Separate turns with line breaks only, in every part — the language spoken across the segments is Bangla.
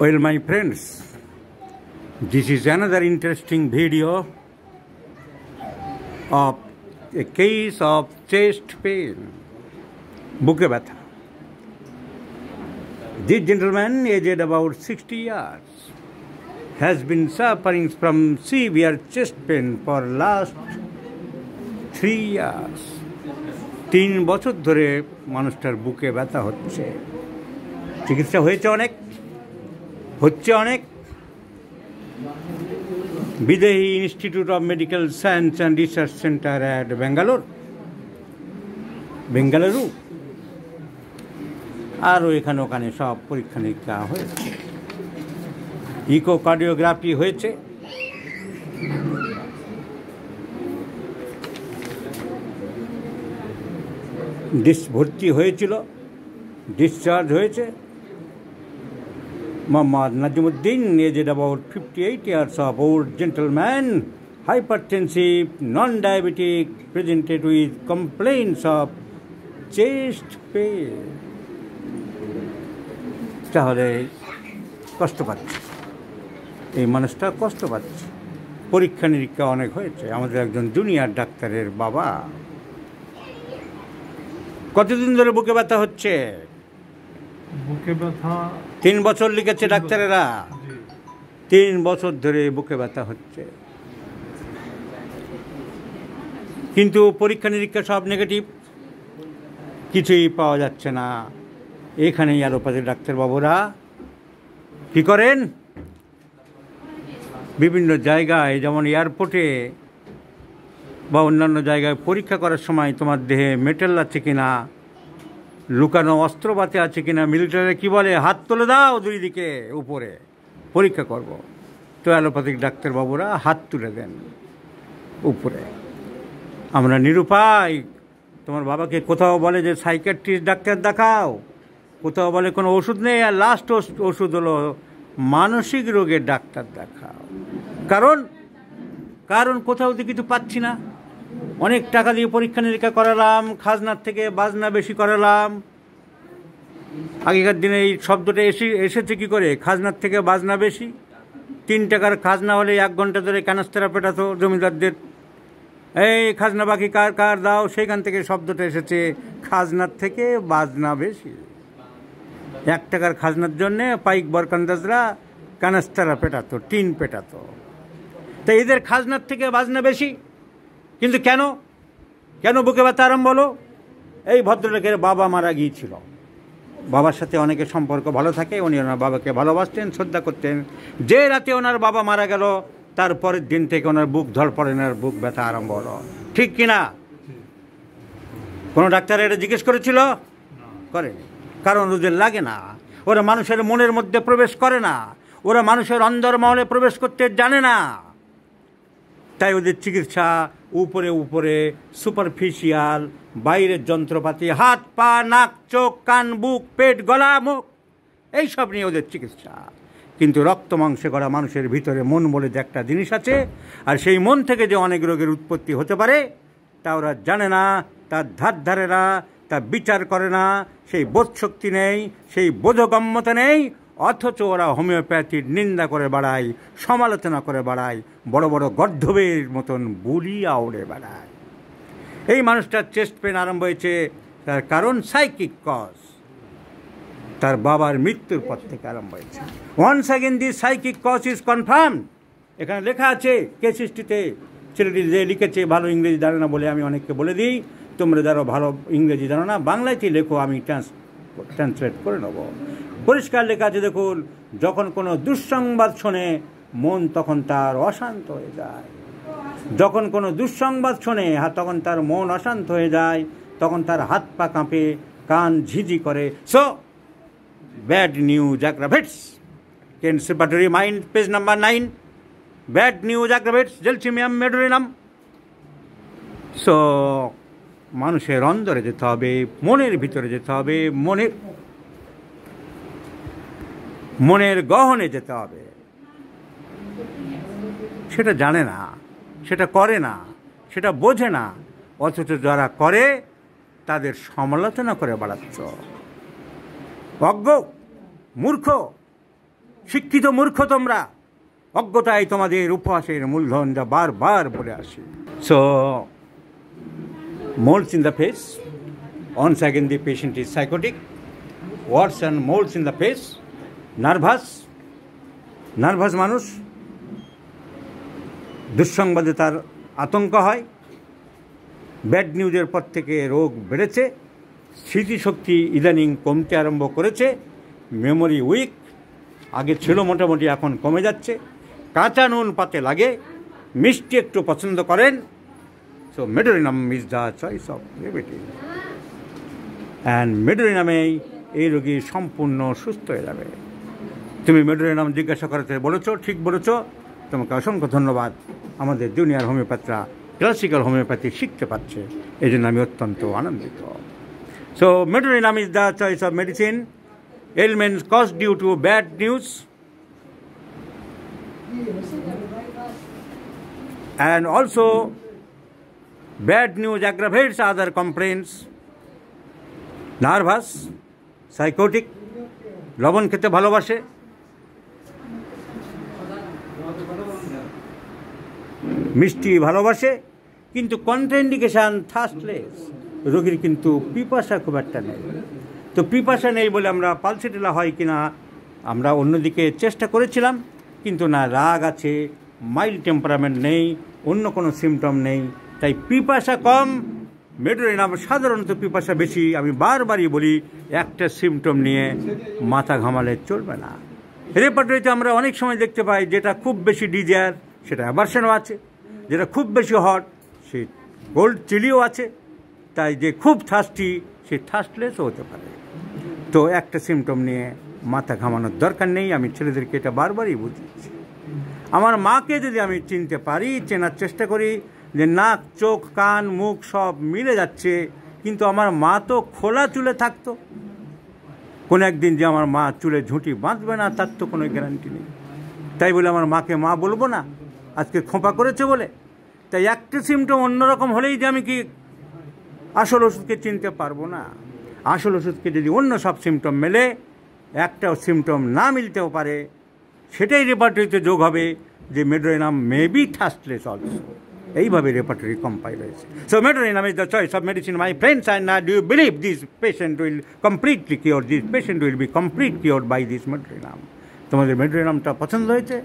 Well my friends, this is another interesting video of a case of chest pain, buke This gentleman, aged about 60 years, has been suffering from severe chest pain for last three years. তিন বছর ধরে মানুষটার বুকে ব্যথা হচ্ছে চিকিৎসা হয়েছে অনেক হচ্ছে অনেক Vaidehi Institute of Medical Science and Research Centre at Bangalore Bengaluru আরও এখানে ওখানে সব পরীক্ষা নিরীক্ষা হয়েছে ইকোকার্ডিওগ্রাফি হয়েছে ডিস ভর্তি হয়েছিল ডিসচার্জ হয়েছে Muhammad Najimuddin, aged about 58 years of old gentleman, hypertensive, non-diabetic, presented with complaints of chest pain. তাহলে কষ্ট পাচ্ছে এই মানুষটা কষ্ট পাচ্ছে পরীক্ষা নিরীক্ষা অনেক হয়েছে আমাদের একজন জুনিয়র ডাক্তারের বাবা কতদিন ধরে বুকে ব্যথা হচ্ছে তিন বছর লিখেছে ডাক্তারেরা তিন বছর ধরে বুকে ব্যথা হচ্ছে কিন্তু পরীক্ষা নিরীক্ষা সব নেগেটিভ কিছুই পাওয়া যাচ্ছে না এখানেই অ্যালোপ্যাথি ডাক্তারবাবুরা কী করেন বিভিন্ন জায়গায় যেমন এয়ারপোর্টে বা অন্যান্য জায়গায় পরীক্ষা করার সময় তোমার দেহে মেটেল আছে কি না লুকানো অস্ত্রপাতি আছে কিনা মিলিটারি কি বলে হাত তুলে দাও দুই দিকে উপরে পরীক্ষা করব তো অ্যালোপ্যাথিক ডাক্তারবাবুরা হাত তুলে দেন উপরে আমরা নিরুপায় তোমার বাবাকে কোথাও বলে যে সাইকেট্রিস্ট ডাক্তার দেখাও কোথাও বলে কোনো ওষুধ নেই আর লাস্ট ওষুধ হলো মানসিক রোগের ডাক্তার দেখাও কারণ কারণ কোথাও তো কিছু পাচ্ছি না অনেক টাকা দিয়ে পরীক্ষা নিরীক্ষা করালাম খাজনার থেকে বাজনা বেশি করালাম আগেকার দিনে এই শব্দটা এসে এসেছে কী করে খাজনার থেকে বাজনা বেশি তিন টাকার খাজনা হলে এক ঘন্টা ধরে ক্যানাস্তেরা পেটাতো জমিদারদের এই খাজনা বাকি কার কার দাও সেইখান থেকে শব্দটা এসেছে খাজনার থেকে বাজনা বেশি এক টাকার খাজনার জন্যে পাইক বরকান্দাজরা কানাস্তারা পেটাতো টিন পেটাতো তো এদের খাজনার থেকে বাজনা বেশি কিন্তু কেন কেন বুকে ব্যথা আরম্ভ বলো এই ভদ্রলোকের বাবা মারা গিয়েছিল বাবার সাথে অনেকের সম্পর্ক ভালো থাকে উনি ওনার বাবাকে ভালোবাসতেন শ্রদ্ধা করতেন যে রাতে ওনার বাবা মারা গেল তারপরের দিন থেকে ওনার বুক ধরপড়ে ওনার বুক ব্যথা আরম্ভ হলো ঠিক কিনা কোনো ডাক্তার এটা জিজ্ঞেস করেছিল করে কারণ ওদের লাগে না ওরা মানুষের মনের মধ্যে প্রবেশ করে না ওরা মানুষের মহলে প্রবেশ করতে জানে না তাই ওদের চিকিৎসা উপরে উপরে সুপারফিশিয়াল বাইরের যন্ত্রপাতি হাত পা নাক চোখ কান বুক পেট গলা মুখ এইসব নিয়ে ওদের চিকিৎসা কিন্তু রক্ত মাংসে করা মানুষের ভিতরে মন বলে যে একটা জিনিস আছে আর সেই মন থেকে যে অনেক রোগের উৎপত্তি হতে পারে তা ওরা জানে না তার ধার ধারে না তা বিচার করে না সেই বোধ শক্তি নেই সেই বোধগম্যতা নেই অথচ ওরা হোমিওপ্যাথির নিন্দা করে বাড়ায় সমালোচনা করে বাড়ায় বড় বড় গর্ধবের মতন বুলি আওড়ে বেড়ায় এই মানুষটার চেস্ট পেন আরম্ভ হয়েছে তার কারণ সাইকিক কজ তার বাবার মৃত্যুর পর থেকে আরম্ভ হয়েছে once second the psychic cause is confirm এখানে লেখা আছে কে সৃষ্টিতে ছেলেটি যে লিখেছে ভালো ইংরেজি জানে না বলে আমি অনেককে বলে দিই তোমরা যারা ভালো ইংরেজি জানো না বাংলাতেই লেখো আমি ট্রান্স ট্রান্সলেট করে নেবো পরিষ্কার লেখা আছে দেখুন যখন কোনো দুঃসংবাদ শোনে মন তখন তার অশান্ত হয়ে যায় যখন কোনো দুঃসংবাদ শোনে তখন তার মন অশান্ত হয়ে যায় তখন তার হাত পা কাঁপে কান ঝিঝি করে so bad news aggravates Kent repertory mind page number nine bad news মিয়াম জেলসিমিয়াম মেডোরিনাম সো মানুষের অন্দরে যেতে হবে মনের ভিতরে যেতে হবে মনের মনের গহনে যেতে হবে সেটা জানে না সেটা করে না সেটা বোঝে না অথচ যারা করে তাদের সমালোচনা করে বাড়াচ্ছ অজ্ঞ মূর্খ শিক্ষিত মূর্খ তোমরা অজ্ঞতাই তোমাদের উপহাসের মূলধন যা বারবার বলে আসে so moles in the face on second the patient is psychotic worse and moles in the face. Nervous nervous মানুষ দুঃসংবাদে তার আতঙ্ক হয় ব্যাড নিউজের পর থেকে রোগ বেড়েছে স্মৃতিশক্তি ইদানিং কমতে আরম্ভ করেছে মেমোরি উইক আগে ছিল মোটামুটি এখন কমে যাচ্ছে কাঁচা নুন পাতে লাগে মিষ্টি একটু পছন্দ করেন so Medorrhinum is the choice of remedy and মেডোরিনামেই এই রোগী সম্পূর্ণ সুস্থ হয়ে যাবে তুমি মেডুরের নাম জিজ্ঞাসা করাতে বলেছো ঠিক বলেছো তোমাকে অসংখ্য ধন্যবাদ আমাদের জুনিয়র হোমিওপ্যাথরা ক্লাসিক্যাল হোমিওপ্যাথি শিখতে পারছে এই জন্য আমি অত্যন্ত আনন্দিত so Medorrhinum is the choice of medicine ailments caused due to bad news and also bad news aggravates other complaints nervous psychotic লবণ খেতে ভালোবাসে মিষ্টি ভালোবাসে কিন্তু কন্ট্রাইন্ডিকেশান থার্স্টলেস রোগীর কিন্তু পিপাসা খুব একটা নেই তো পিপাসা নেই বলে আমরা পালসেটেলা হয় কি না আমরা অন্যদিকে চেষ্টা করেছিলাম কিন্তু না রাগ আছে মাইল্ড টেম্পারামেন্ট নেই অন্য কোনো সিমটম নেই তাই পিপাসা কম মেডোরে নাম সাধারণত পিপাসা বেশি আমি বারবারই বলি একটা সিমটম নিয়ে মাথা ঘামালে চলবে না রেপার্টরিতে আমরা অনেক সময় দেখতে পাই যেটা খুব বেশি ডিজায়ার সেটা অ্যাভারশনও আছে যেটা খুব বেশি হট সে গোল্ড চিলিও আছে তাই যে খুব থাস্টি সে থাস্টলেসও হতে পারে তো একটা সিমটম নিয়ে মাথা ঘামানোর দরকার নেই আমি ছেলেদেরকে এটা বারবারই বুঝিয়েছি আমার মাকে যদি আমি চিনতে পারি চেনার চেষ্টা করি যে নাক চোখ কান মুখ সব মিলে যাচ্ছে কিন্তু আমার মা তো খোলা চুলে থাকতো কোনো একদিন যে আমার মা চুলে ঝুঁটি বাঁধবে না তার তো কোনো গ্যারান্টি নেই তাই বলে আমার মাকে মা বলবো না আজকে খোঁপা করেছে বলে তাই একটা সিমটম অন্যরকম হলেই যে আমি কি আসল ওষুধকে চিনতে পারবো না আসল ওষুধকে যদি অন্য সব সিমটম মেলে একটাও সিমটম না মিলতেও পারে সেটাই রেপার্টরিতে যোগ হবে যে মেডোয়েনাম নাম মেবি থাস্টলেস অলসো এইভাবে রেপার্টারি কম্পাই রয়েছে so Medorrhinum is the choice of medicine my friends and না do believe this patient will completely cure this patient will be complete cure by this Medorrhinum তোমাদের মেডোরিনামটা পছন্দ হয়েছে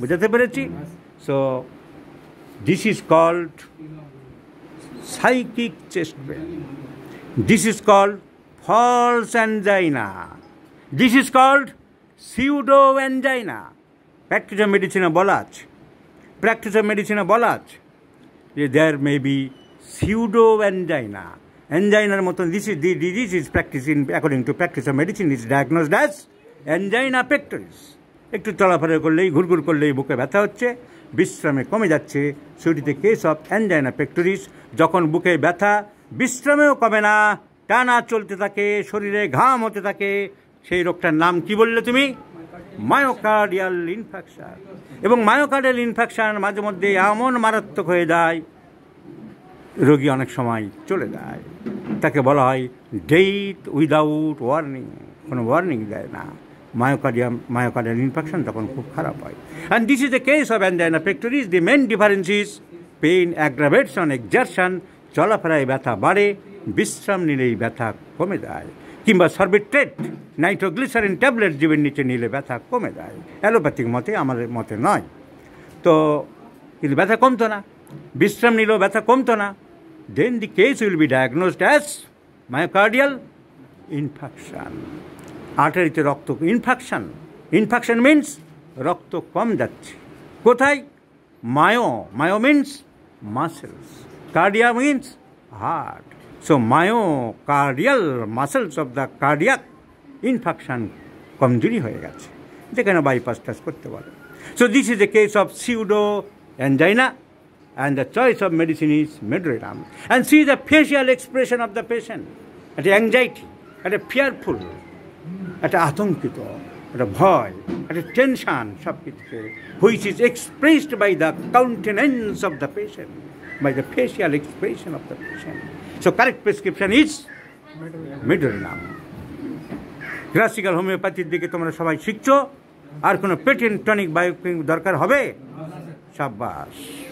বুঝাতে পেরেছি so this is called psychic chest pain this is called false angina this is called pseudo angina practice of মেডিসিনে বলা আছে প্র্যাকটিস অফ মেডিসিনে বলা আছে যে there may be pseudo angina অ্যানজাইনার মতন this is disease is practice in according to practice of medicine is diagnosed as angina pectoris একটু চলাফেরা করলেই ঘুরঘুর করলেই বুকে ব্যথা হচ্ছে বিশ্রামে কমে যাচ্ছে সেটিতে কেস অফ অ্যানজাইনা পেক্টরিস যখন বুকে ব্যথা বিশ্রামেও কমে না টানা চলতে থাকে শরীরে ঘাম হতে থাকে সেই রোগটার নাম কি বললে তুমি মায়োকার্ডিয়াল ইনফেকশান এবং মায়োকার্ডিয়াল ইনফেকশান মাঝে মধ্যে এমন মারাত্মক হয়ে যায় রোগী অনেক সময় চলে যায় তাকে বলা হয় ডেথ উইদাউট ওয়ার্নিং কোনো ওয়ার্নিং দেয় না মায়োকার্ডিয়াম মায়োকার্ডিয়াল ইনফেকশান তখন খুব খারাপ হয় and this is a case of angina pectoris the main difference is pain aggravation on চলাফেরায় ব্যথা বাড়ে বিশ্রাম নিলেই ব্যথা কমে যায় কিংবা সার্বিট্রেট নাইট্রোগ্লিসারিন ট্যাবলেট জীবের নিচে নিলে ব্যথা কমে যায় অ্যালোপ্যাথিক মতে আমাদের মতে নয় তো কিন্তু ব্যথা কমতো না বিশ্রাম নিলেও ব্যথা কমতো না then the case will be diagnosed as myocardial infection আর্টারিতে রক্ত ইনফেকশান ইনফেকশান মিন্স রক্ত কম যাচ্ছে কোথায় myo myo means muscles cardia means heart So myocardial muscles of the cardiac infarction কমজোরি হয়ে গেছে যেখানে বাইপাস টাস করতে পারে so this is a case of pseudo angina and the choice of medicine is medullarum. And see the facial expression of the patient, at anxiety, at a fearful, at atonkito, at a ভয় at a tension, সব কিছুকে which is expressed by the countenance of the patient, by the facial expression of the patient. So correct prescription is Midurinam. Classical হোমিওপ্যাথির দিকে তোমরা সবাই শিখছো আর কোনো পেটেন্ট টনিক বায়োপিং দরকার হবে সাব্বাস